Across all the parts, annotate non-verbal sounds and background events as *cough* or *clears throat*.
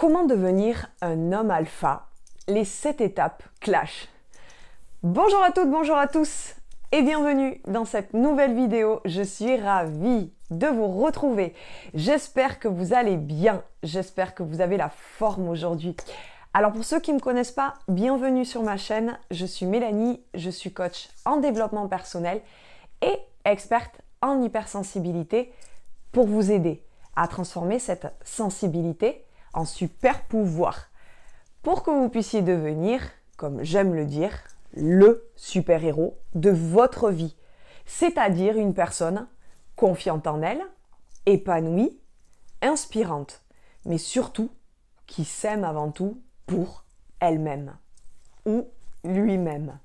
Comment devenir un homme alpha Les 7 étapes clash. Bonjour à toutes, bonjour à tous et bienvenue dans cette nouvelle vidéo. Je suis ravie de vous retrouver. J'espère que vous allez bien. J'espère que vous avez la forme aujourd'hui. Alors pour ceux qui ne me connaissent pas, bienvenue sur ma chaîne. Je suis Mélanie, je suis coach en développement personnel et experte en hypersensibilité pour vous aider à transformer cette sensibilité en super pouvoir pour que vous puissiez devenir, comme j'aime le dire, le super-héros de votre vie, c'est-à-dire une personne confiante en elle, épanouie, inspirante, mais surtout qui s'aime avant tout pour elle-même ou lui-même.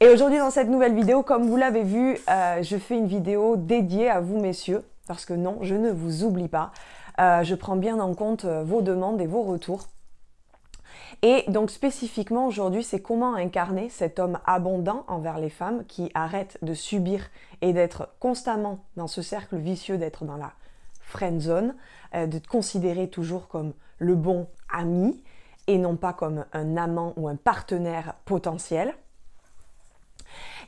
Et aujourd'hui dans cette nouvelle vidéo, comme vous l'avez vu, euh, je fais une vidéo dédiée à vous messieurs, parce que non, je ne vous oublie pas. Euh, je prends bien en compte euh, vos demandes et vos retours et donc spécifiquement aujourd'hui, c'est comment incarner cet homme abondant envers les femmes qui arrête de subir et d'être constamment dans ce cercle vicieux d'être dans la friend zone, euh, de considérer toujours comme le bon ami et non pas comme un amant ou un partenaire potentiel.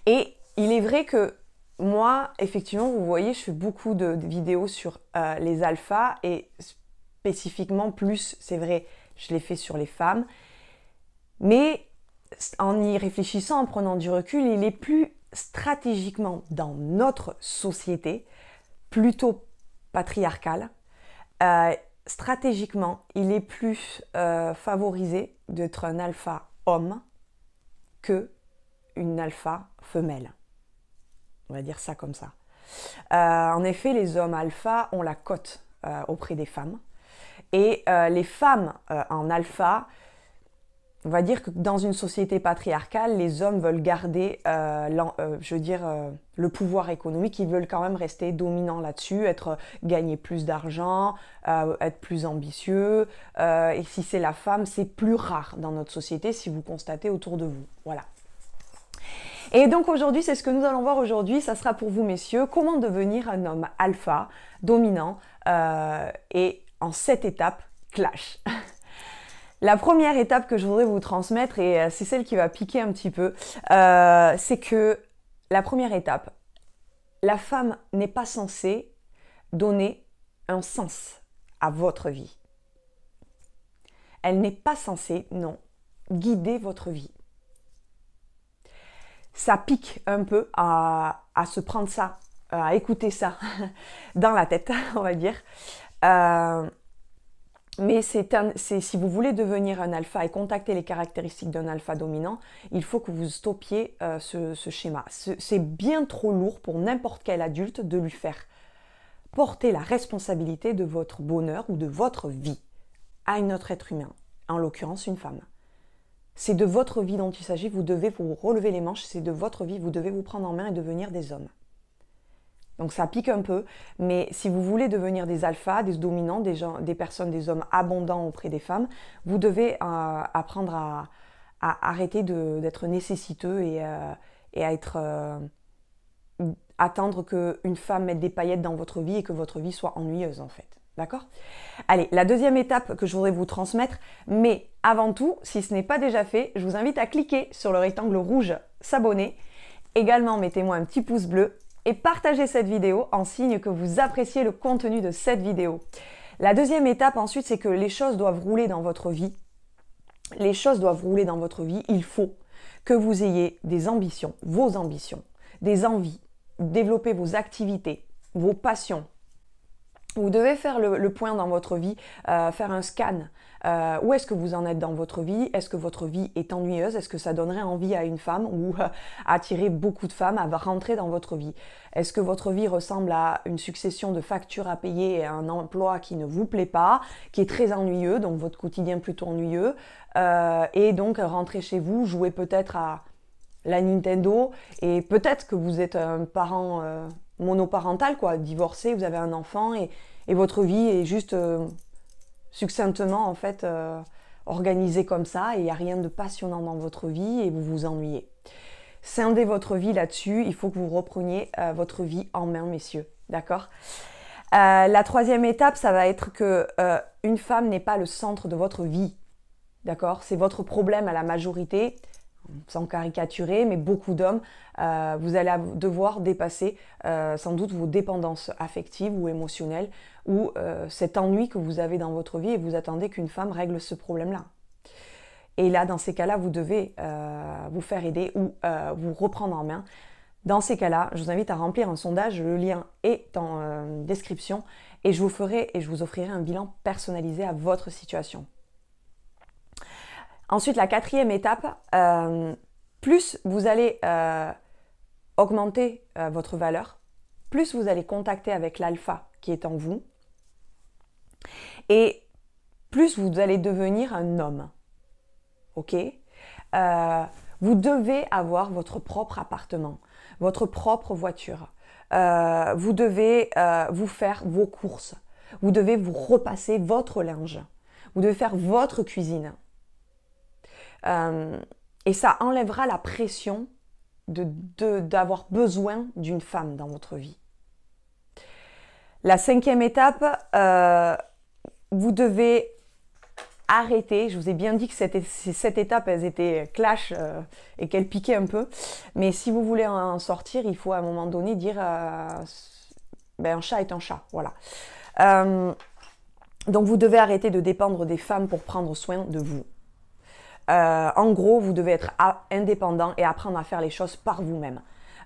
Et il est vrai que moi, effectivement, vous voyez, je fais beaucoup de, vidéos sur euh, les alphas et spécifiquement plus, c'est vrai, je les fais sur les femmes. Mais en y réfléchissant, en prenant du recul, il est plus stratégiquement dans notre société, plutôt patriarcale, euh, stratégiquement, il est plus euh, favorisé d'être un alpha homme que une alpha femelle. On va dire ça comme ça. Euh, en effet, les hommes alpha ont la cote euh, auprès des femmes. Et euh, les femmes en alpha, on va dire que dans une société patriarcale, les hommes veulent garder je veux dire, le pouvoir économique, ils veulent quand même rester dominants là-dessus, être gagner plus d'argent, être plus ambitieux. et si c'est la femme, c'est plus rare dans notre société si vous constatez autour de vous. Voilà. Et donc aujourd'hui, c'est ce que nous allons voir aujourd'hui. Ça sera pour vous, messieurs, comment devenir un homme alpha, dominant euh, et en cette étape, clash. La première étape que je voudrais vous transmettre, et euh, c'est celle qui va piquer un petit peu, euh, c'est que la première étape, la femme n'est pas censée donner un sens à votre vie. Elle n'est pas censée, non, guider votre vie ça pique un peu à, se prendre ça, à écouter ça *laughs* dans la tête, *laughs* on va dire. Euh, mais c'est si vous voulez devenir un alpha et contacter les caractéristiques d'un alpha dominant, il faut que vous stoppiez euh, ce, ce, schéma. C'est bien trop lourd pour n'importe quel adulte de lui faire porter la responsabilité de votre bonheur ou de votre vie à un autre être humain, en l'occurrence une femme. C'est de votre vie dont il s'agit, vous devez vous relever les manches, c'est de votre vie, vous devez vous prendre en main et devenir des hommes. Donc ça pique un peu, mais si vous voulez devenir des alphas, des dominants, des, gens, des personnes, des hommes abondants auprès des femmes, vous devez euh, apprendre à, arrêter d'être nécessiteux et, euh, à être... Euh, attendre qu'une femme mette des paillettes dans votre vie et que votre vie soit ennuyeuse en fait. D'accord Allez, la deuxième étape que je voudrais vous transmettre, mais avant tout, si ce n'est pas déjà fait, je vous invite à cliquer sur le rectangle rouge s'abonner. Également, mettez-moi un petit pouce bleu et partagez cette vidéo en signe que vous appréciez le contenu de cette vidéo. La deuxième étape ensuite, c'est que les choses doivent rouler dans votre vie. Les choses doivent rouler dans votre vie. Il faut que vous ayez des ambitions, vos ambitions, des envies, développer vos activités, vos passions, vous devez faire le, point dans votre vie, euh, faire un scan. Euh, où est-ce que vous en êtes dans votre vie Est-ce que votre vie est ennuyeuse Est-ce que ça donnerait envie à une femme ou euh, attirer beaucoup de femmes à rentrer dans votre vie Est-ce que votre vie ressemble à une succession de factures à payer et à un emploi qui ne vous plaît pas, qui est très ennuyeux, donc votre quotidien plutôt ennuyeux Et donc rentrer chez vous, jouer peut-être à la Nintendo et peut-être que vous êtes un parent monoparental quoi, divorcé vous avez un enfant et, votre vie est juste euh, succinctement en fait euh, organisée comme ça et il n'y a rien de passionnant dans votre vie et vous vous ennuyez. Scindez votre vie là-dessus, il faut que vous repreniez euh, votre vie en main, messieurs, d'accord La troisième étape, ça va être que une femme n'est pas le centre de votre vie, d'accord C'est votre problème à la majorité, sans caricaturer, mais beaucoup d'hommes, euh, vous allez devoir dépasser euh, sans doute vos dépendances affectives ou émotionnelles ou euh, cet ennui que vous avez dans votre vie et vous attendez qu'une femme règle ce problème-là. Et là, dans ces cas-là, vous devez vous faire aider ou vous reprendre en main. Dans ces cas-là, je vous invite à remplir un sondage, le lien est en description, et je vous ferai et je vous offrirai un bilan personnalisé à votre situation. Ensuite, la quatrième étape, euh, plus vous allez euh, augmenter euh, votre valeur, plus vous allez contacter avec l'alpha qui est en vous, et plus vous allez devenir un homme. Ok Vous devez avoir votre propre appartement, votre propre voiture. vous devez vous faire vos courses. Vous devez vous repasser votre linge. Vous devez faire votre cuisine. Euh, et ça enlèvera la pression d'avoir de, besoin d'une femme dans votre vie. La cinquième étape, euh, vous devez arrêter. Je vous ai bien dit que cette, cette étape, elles étaient clash euh, et qu'elles piquaient un peu. Mais si vous voulez en sortir, il faut à un moment donné dire ben, un chat est un chat. Voilà. donc vous devez arrêter de dépendre des femmes pour prendre soin de vous. Euh, en gros, vous devez être indépendant et apprendre à faire les choses par vous-même.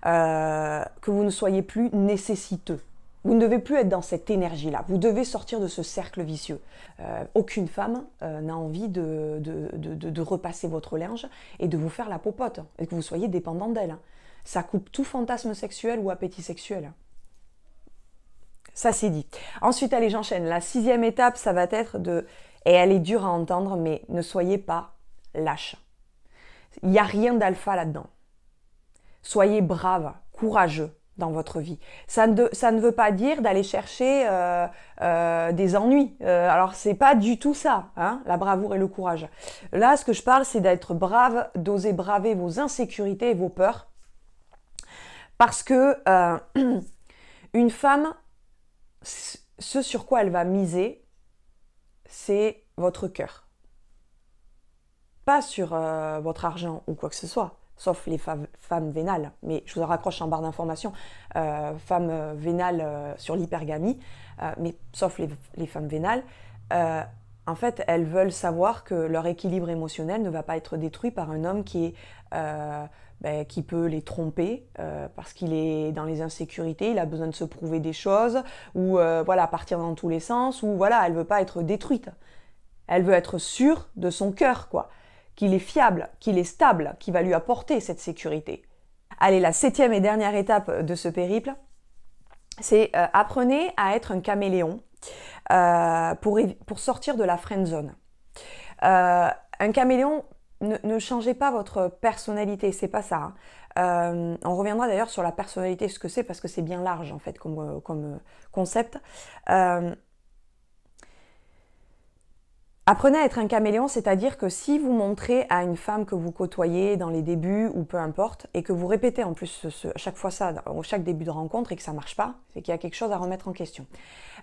Euh, que vous ne soyez plus nécessiteux. Vous ne devez plus être dans cette énergie-là. Vous devez sortir de ce cercle vicieux. Euh, aucune femme n'a envie de, de, repasser votre linge et de vous faire la popote, et que vous soyez dépendant d'elle. Ça coupe tout fantasme sexuel ou appétit sexuel. Ça c'est dit. Ensuite, allez, j'enchaîne. La sixième étape, ça va être de... Et elle est dure à entendre, mais ne soyez pas lâche. Il n'y a rien d'alpha là-dedans. Soyez brave, courageux dans votre vie. Ça ne, ça ne veut pas dire d'aller chercher euh, euh, des ennuis. Euh, alors c'est pas du tout ça, hein, la bravoure et le courage. Là, ce que je parle, c'est d'être brave, d'oser braver vos insécurités et vos peurs, parce que euh, *clears throat* une femme, ce sur quoi elle va miser, c'est votre cœur sur euh, votre argent ou quoi que ce soit, sauf les femmes vénales. Mais je vous raccroche en barre d'information, euh, femmes euh, vénales sur l'hypergamie, mais sauf les, femmes vénales. en fait, elles veulent savoir que leur équilibre émotionnel ne va pas être détruit par un homme qui est ben, qui peut les tromper parce qu'il est dans les insécurités, il a besoin de se prouver des choses, ou voilà, partir dans tous les sens, ou voilà, elle veut pas être détruite. Elle veut être sûre de son cœur, quoi qu'il est fiable, qu'il est stable, qui va lui apporter cette sécurité. Allez, la septième et dernière étape de ce périple, c'est euh, apprenez à être un caméléon euh, pour, pour, sortir de la friend zone. Euh, un caméléon, ne, changez pas votre personnalité, c'est pas ça. Hein. on reviendra d'ailleurs sur la personnalité, ce que c'est, parce que c'est bien large en fait comme, comme concept. Apprenez à être un caméléon, c'est-à-dire que si vous montrez à une femme que vous côtoyez dans les débuts ou peu importe, et que vous répétez en plus chaque fois ça, au chaque début de rencontre, et que ça ne marche pas, c'est qu'il y a quelque chose à remettre en question.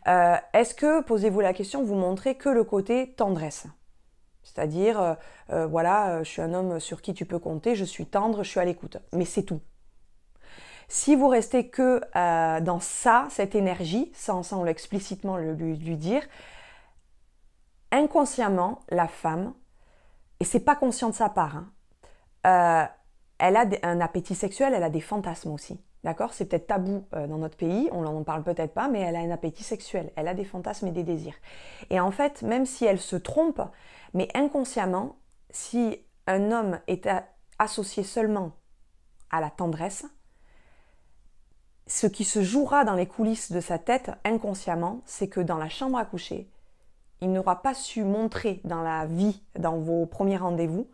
Euh, est-ce que, posez-vous la question, vous montrez que le côté tendresse C'est-à-dire, euh, euh, voilà, je suis un homme sur qui tu peux compter, je suis tendre, je suis à l'écoute. Mais c'est tout. Si vous restez que dans ça, cette énergie, sans, sans l'explicitement lui dire, inconsciemment, la femme, et c'est pas conscient de sa part, hein, euh, elle a un appétit sexuel, elle a des fantasmes aussi. D'accord C'est peut-être tabou euh, dans notre pays, on n'en parle peut-être pas, mais elle a un appétit sexuel, elle a des fantasmes et des désirs. Et en fait, même si elle se trompe, mais inconsciemment, si un homme est associé seulement à la tendresse, ce qui se jouera dans les coulisses de sa tête inconsciemment, c'est que dans la chambre à coucher, il n'aura pas su montrer dans la vie, dans vos premiers rendez-vous,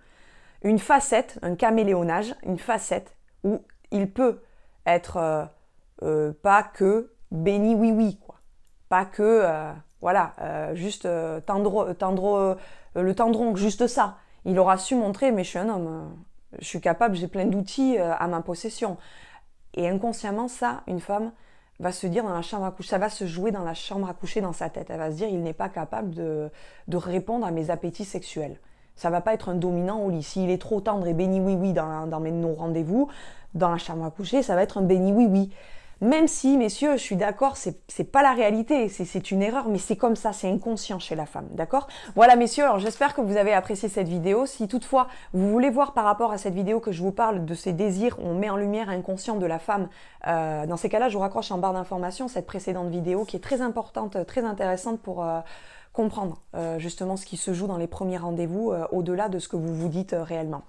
une facette, un caméléonnage, une facette où il peut être euh, euh, pas que béni oui oui quoi, pas que euh, voilà juste tendre, tendre le tendron juste ça. Il aura su montrer mais je suis un homme, je suis capable, j'ai plein d'outils à ma possession. Et inconsciemment ça, une femme va se dire dans la chambre à coucher, ça va se jouer dans la chambre à coucher dans sa tête. Elle va se dire, il n'est pas capable de, de répondre à mes appétits sexuels. Ça va pas être un dominant au lit. S'il est trop tendre et béni oui oui dans, dans mes, nos rendez-vous, dans la chambre à coucher, ça va être un béni oui oui. Même si, messieurs, je suis d'accord, c'est pas la réalité, c'est une erreur, mais c'est comme ça, c'est inconscient chez la femme, d'accord Voilà, messieurs, alors j'espère que vous avez apprécié cette vidéo. Si toutefois vous voulez voir par rapport à cette vidéo que je vous parle de ces désirs, on met en lumière inconscient de la femme, euh, dans ces cas-là, je vous raccroche en barre d'information cette précédente vidéo qui est très importante, euh, très intéressante pour... Euh, comprendre justement ce qui se joue dans les premiers rendez-vous au-delà de ce que vous vous dites réellement.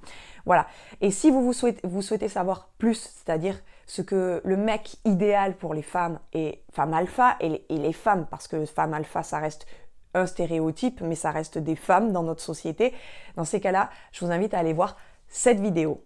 Voilà. Et si vous, vous, souhaitez, vous souhaitez savoir plus, c'est-à-dire ce que le mec idéal pour les femmes et femme alpha et les, femmes, parce que femme alpha, ça reste un stéréotype, mais ça reste des femmes dans notre société. Dans ces cas-là, je vous invite à aller voir cette vidéo